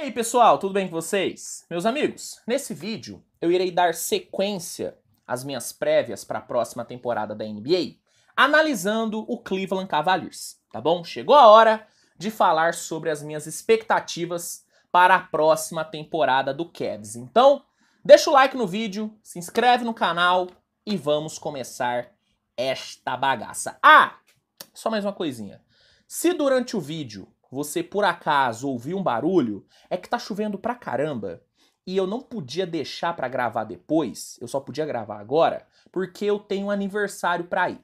E aí pessoal, tudo bem com vocês? Meus amigos, nesse vídeo eu irei dar sequência às minhas prévias para a próxima temporada da NBA, analisando o Cleveland Cavaliers, tá bom? Chegou a hora de falar sobre as minhas expectativas para a próxima temporada do Cavs. Então, deixa o like no vídeo, se inscreve no canal e vamos começar esta bagaça. Ah, só mais uma coisinha. Se durante o vídeo você por acaso ouviu um barulho, é que tá chovendo pra caramba e eu não podia deixar para gravar depois, eu só podia gravar agora, porque eu tenho um aniversário para ir.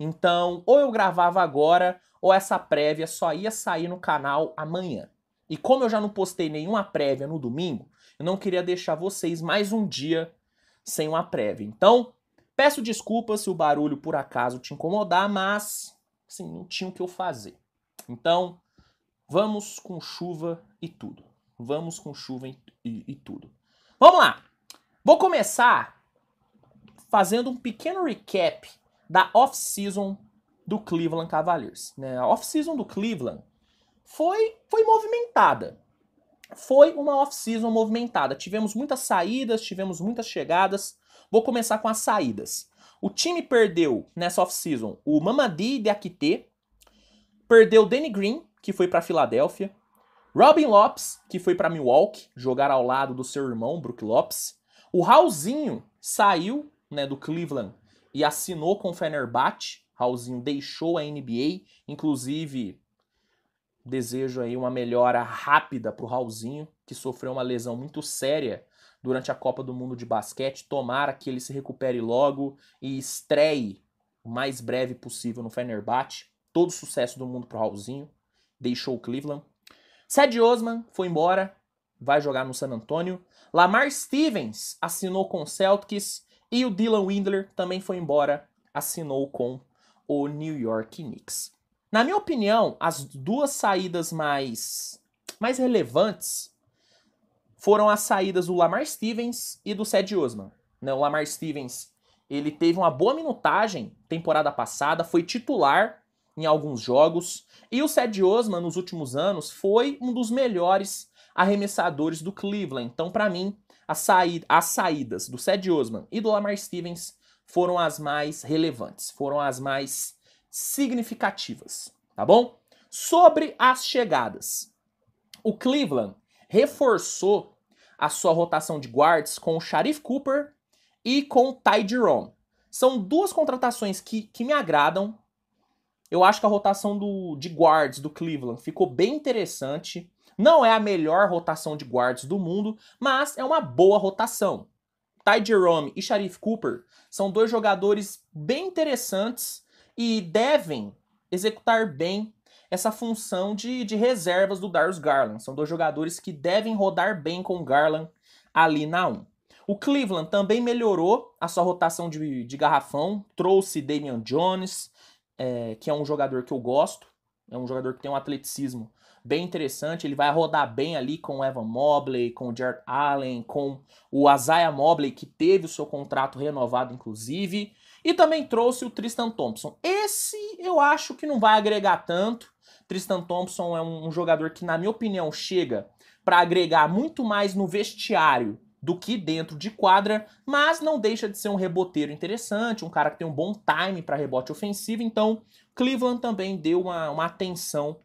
Então, ou eu gravava agora, ou essa prévia só ia sair no canal amanhã. E como eu já não postei nenhuma prévia no domingo, eu não queria deixar vocês mais um dia sem uma prévia. Então, peço desculpas se o barulho por acaso te incomodar, mas assim, não tinha o que eu fazer. Então, Vamos com chuva e tudo. Vamos com chuva e, e, e tudo. Vamos lá! Vou começar fazendo um pequeno recap da off-season do Cleveland Cavaliers. Né? A off-season do Cleveland foi, foi movimentada. Foi uma off-season movimentada. Tivemos muitas saídas, tivemos muitas chegadas. Vou começar com as saídas. O time perdeu nessa off-season o Mamadi Diakite, perdeu o Danny Green, que foi para Filadélfia. Robin Lopes, que foi para Milwaukee, jogar ao lado do seu irmão, Brook Lopes. O Raulzinho saiu né, do Cleveland e assinou com o Fenerbahçe. Raulzinho deixou a NBA, inclusive desejo aí uma melhora rápida para o Raulzinho, que sofreu uma lesão muito séria durante a Copa do Mundo de Basquete. Tomara que ele se recupere logo e estreie o mais breve possível no Fenerbahçe. Todo sucesso do mundo para o Raulzinho deixou o Cleveland. Ced Osman foi embora, vai jogar no San Antonio. Lamar Stevens assinou com o Celtics e o Dylan Windler também foi embora, assinou com o New York Knicks. Na minha opinião, as duas saídas mais mais relevantes foram as saídas do Lamar Stevens e do Ced Osman. Né? O Lamar Stevens ele teve uma boa minutagem temporada passada, foi titular em alguns jogos. E o Ced Osman, nos últimos anos, foi um dos melhores arremessadores do Cleveland. Então, para mim, as saídas do Ced Osman e do Lamar Stevens foram as mais relevantes, foram as mais significativas, tá bom? Sobre as chegadas. O Cleveland reforçou a sua rotação de guards com o Sharif Cooper e com o Ty Jerome. São duas contratações que, que me agradam, eu acho que a rotação do, de guards do Cleveland ficou bem interessante. Não é a melhor rotação de guards do mundo, mas é uma boa rotação. Ty Jerome e Sharif Cooper são dois jogadores bem interessantes e devem executar bem essa função de, de reservas do Darius Garland. São dois jogadores que devem rodar bem com Garland ali na 1. O Cleveland também melhorou a sua rotação de, de garrafão, trouxe Damian Jones, é, que é um jogador que eu gosto, é um jogador que tem um atleticismo bem interessante, ele vai rodar bem ali com o Evan Mobley, com o Jared Allen, com o Isaiah Mobley, que teve o seu contrato renovado, inclusive, e também trouxe o Tristan Thompson. Esse eu acho que não vai agregar tanto, Tristan Thompson é um, jogador que, na minha opinião, chega para agregar muito mais no vestiário do que dentro de quadra, mas não deixa de ser um reboteiro interessante, um cara que tem um bom time para rebote ofensivo, então Cleveland também deu uma, uma atenção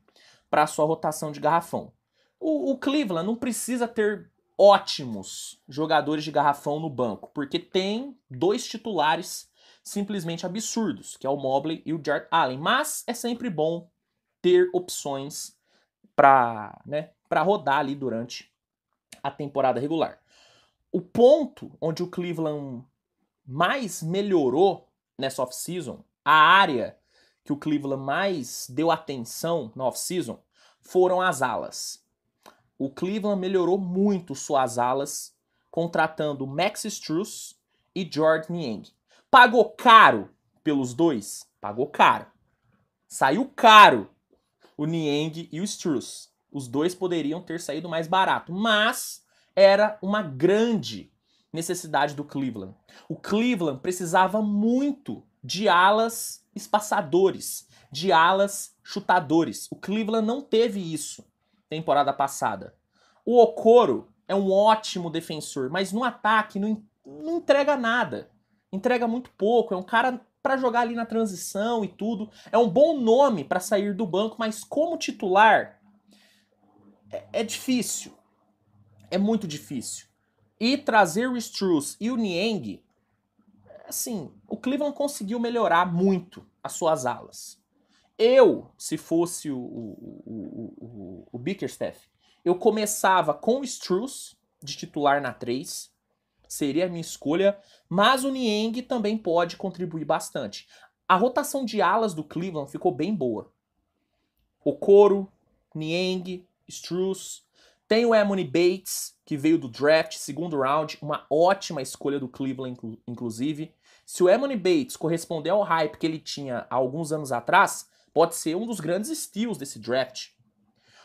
para a sua rotação de garrafão. O, o, Cleveland não precisa ter ótimos jogadores de garrafão no banco, porque tem dois titulares simplesmente absurdos, que é o Mobley e o Jared Allen, mas é sempre bom ter opções para né, rodar ali durante a temporada regular o ponto onde o Cleveland mais melhorou nessa off-season, a área que o Cleveland mais deu atenção na off-season, foram as alas. O Cleveland melhorou muito suas alas, contratando Max Struz e Jordan Yang. Pagou caro pelos dois? Pagou caro. Saiu caro o Niang e o Struz. Os dois poderiam ter saído mais barato, mas era uma grande necessidade do Cleveland. O Cleveland precisava muito de alas espaçadores, de alas chutadores. O Cleveland não teve isso temporada passada. O Okoro é um ótimo defensor, mas no ataque não, não entrega nada. Entrega muito pouco, é um cara para jogar ali na transição e tudo. É um bom nome para sair do banco, mas como titular é, é difícil é muito difícil. E trazer o Struz e o Niang, assim, o Cleveland conseguiu melhorar muito as suas alas. Eu, se fosse o, o, o, o Bickerstaff, eu começava com o Struz de titular na 3, seria a minha escolha, mas o Niang também pode contribuir bastante. A rotação de alas do Cleveland ficou bem boa. O Coro, Niang, Struz, tem o Emony Bates, que veio do draft, segundo round, uma ótima escolha do Cleveland, inclusive. Se o Emony Bates corresponder ao hype que ele tinha há alguns anos atrás, pode ser um dos grandes steals desse draft.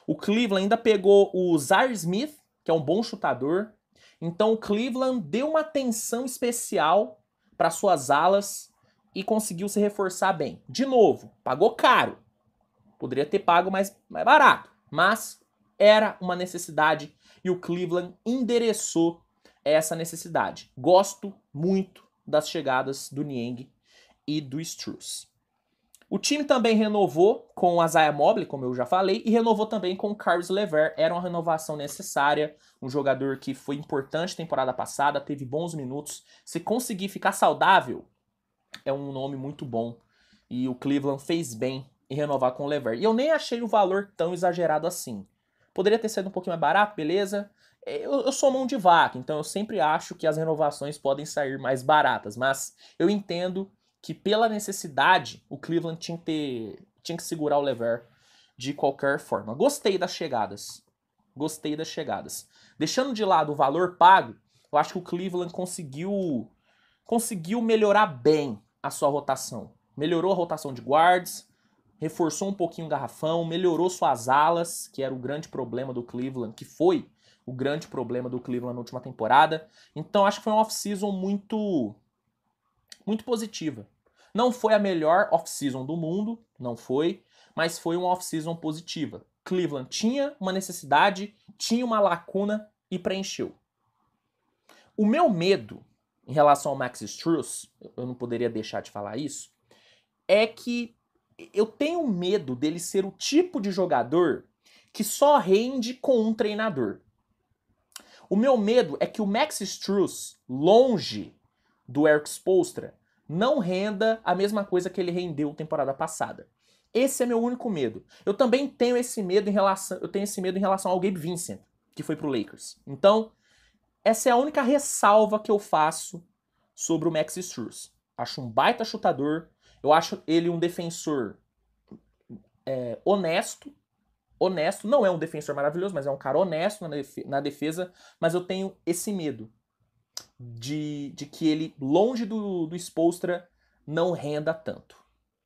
O Cleveland ainda pegou o Zaire Smith, que é um bom chutador. Então o Cleveland deu uma atenção especial para suas alas e conseguiu se reforçar bem. De novo, pagou caro. Poderia ter pago mais, mais barato, mas era uma necessidade e o Cleveland endereçou essa necessidade. Gosto muito das chegadas do Niang e do Struz. O time também renovou com a Zaya Mobley, como eu já falei, e renovou também com o Carlos Lever. Era uma renovação necessária, um jogador que foi importante temporada passada, teve bons minutos. Se conseguir ficar saudável, é um nome muito bom. E o Cleveland fez bem em renovar com o Lever. E eu nem achei o valor tão exagerado assim. Poderia ter sido um pouquinho mais barato, beleza. É, eu, eu, sou mão de vaca, então eu sempre acho que as renovações podem sair mais baratas, mas eu entendo que pela necessidade o Cleveland tinha que, ter, tinha que segurar o Lever de qualquer forma. Gostei das chegadas. Gostei das chegadas. Deixando de lado o valor pago, eu acho que o Cleveland conseguiu conseguiu melhorar bem a sua rotação. Melhorou a rotação de guards, reforçou um pouquinho o garrafão, melhorou suas alas, que era o grande problema do Cleveland, que foi o grande problema do Cleveland na última temporada. Então acho que foi uma off-season muito muito positiva. Não foi a melhor off-season do mundo, não foi, mas foi uma off-season positiva. Cleveland tinha uma necessidade, tinha uma lacuna e preencheu. O meu medo em relação ao Max Struess, eu não poderia deixar de falar isso, é que eu tenho medo dele ser o tipo de jogador que só rende com um treinador. O meu medo é que o Max Struz, longe do Eric Spolstra, não renda a mesma coisa que ele rendeu temporada passada. Esse é meu único medo. Eu também tenho esse medo em relação, eu tenho esse medo em relação ao Gabe Vincent, que foi pro Lakers. Então, essa é a única ressalva que eu faço sobre o Max Struz. Acho um baita chutador, eu acho ele um defensor é, honesto. Honesto, não é um defensor maravilhoso, mas é um cara honesto na defesa. Mas eu tenho esse medo de, de que ele, longe do, do Spolstra, não renda tanto.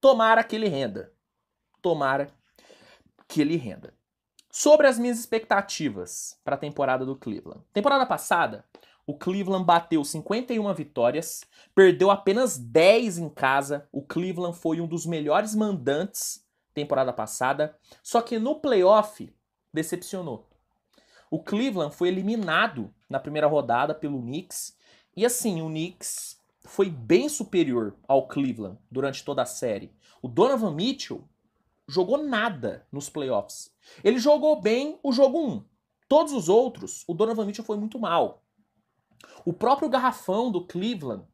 Tomara que ele renda. Tomara que ele renda. Sobre as minhas expectativas para a temporada do Cleveland. Temporada passada, o Cleveland bateu 51 vitórias, perdeu apenas 10 em casa. O Cleveland foi um dos melhores mandantes temporada passada, só que no playoff decepcionou. O Cleveland foi eliminado na primeira rodada pelo Knicks, e assim, o Knicks foi bem superior ao Cleveland durante toda a série. O Donovan Mitchell jogou nada nos playoffs. Ele jogou bem o jogo 1. Todos os outros, o Donovan Mitchell foi muito mal. O próprio garrafão do Cleveland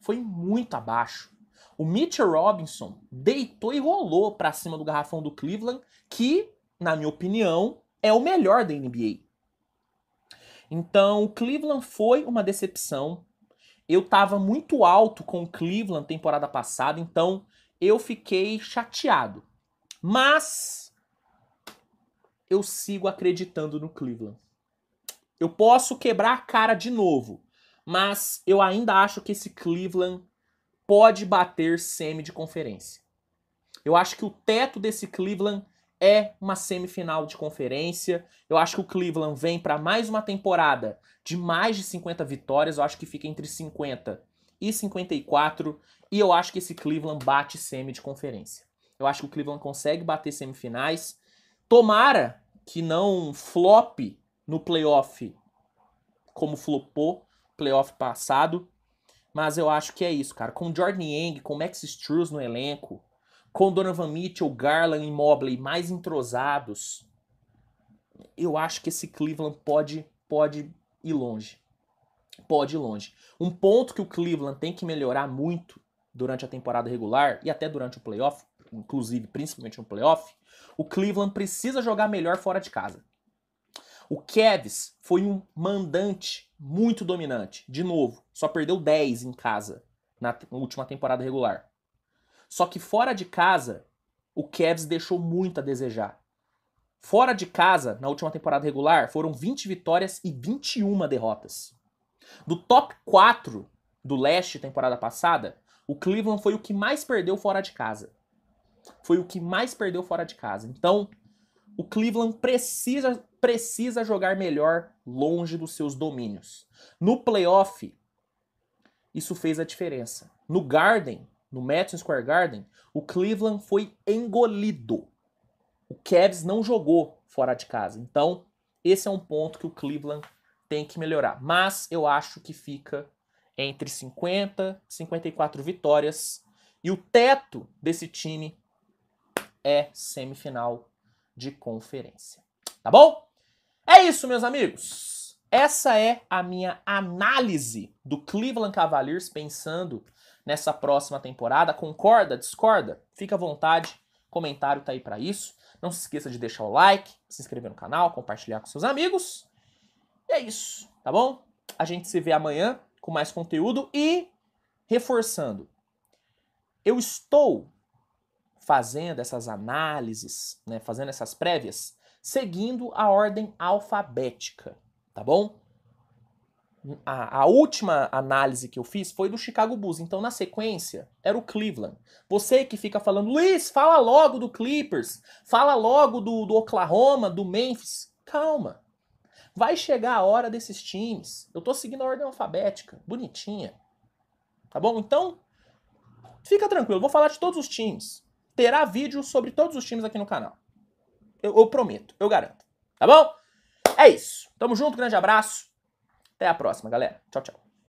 foi muito abaixo. O Mitchell Robinson deitou e rolou para cima do garrafão do Cleveland, que, na minha opinião, é o melhor da NBA. Então, o Cleveland foi uma decepção. Eu estava muito alto com o Cleveland temporada passada, então eu fiquei chateado. Mas eu sigo acreditando no Cleveland. Eu posso quebrar a cara de novo, mas eu ainda acho que esse Cleveland pode bater semi de conferência. Eu acho que o teto desse Cleveland é uma semifinal de conferência. Eu acho que o Cleveland vem para mais uma temporada de mais de 50 vitórias. Eu acho que fica entre 50 e 54. E eu acho que esse Cleveland bate semi de conferência. Eu acho que o Cleveland consegue bater semifinais. Tomara que não flop no playoff como flopou, playoff passado. Mas eu acho que é isso, cara. Com Jordan Yang, com Max Struz no elenco, com Donovan Mitchell, Garland e Mobley mais entrosados, eu acho que esse Cleveland pode, pode ir longe. Pode ir longe. Um ponto que o Cleveland tem que melhorar muito durante a temporada regular e até durante o playoff, inclusive principalmente no playoff, o Cleveland precisa jogar melhor fora de casa. O Cavs foi um mandante muito dominante, de novo, só perdeu 10 em casa na última temporada regular. Só que fora de casa, o Cavs deixou muito a desejar. Fora de casa, na última temporada regular, foram 20 vitórias e 21 derrotas. Do top 4 do leste temporada passada, o Cleveland foi o que mais perdeu fora de casa. Foi o que mais perdeu fora de casa. Então, o Cleveland precisa, precisa jogar melhor longe dos seus domínios. No playoff, isso fez a diferença. No Garden, no Madison Square Garden, o Cleveland foi engolido. O Cavs não jogou fora de casa. Então, esse é um ponto que o Cleveland tem que melhorar. Mas eu acho que fica entre 50 e 54 vitórias. E o teto desse time é semifinal de conferência. Tá bom? É isso, meus amigos. Essa é a minha análise do Cleveland Cavaliers pensando nessa próxima temporada. Concorda? Discorda? Fica à vontade. Comentário tá aí para isso. Não se esqueça de deixar o like, se inscrever no canal, compartilhar com seus amigos. E é isso, tá bom? A gente se vê amanhã com mais conteúdo e reforçando. Eu estou fazendo essas análises, né, fazendo essas prévias, seguindo a ordem alfabética, tá bom? A, a, última análise que eu fiz foi do Chicago Bulls, então na sequência era o Cleveland. Você que fica falando, Luiz, fala logo do Clippers, fala logo do, do Oklahoma, do Memphis. Calma, vai chegar a hora desses times. Eu tô seguindo a ordem alfabética, bonitinha, tá bom? Então, fica tranquilo, vou falar de todos os times terá vídeo sobre todos os times aqui no canal. Eu, eu prometo, eu garanto. Tá bom? É isso. Tamo junto, grande abraço. Até a próxima, galera. Tchau, tchau.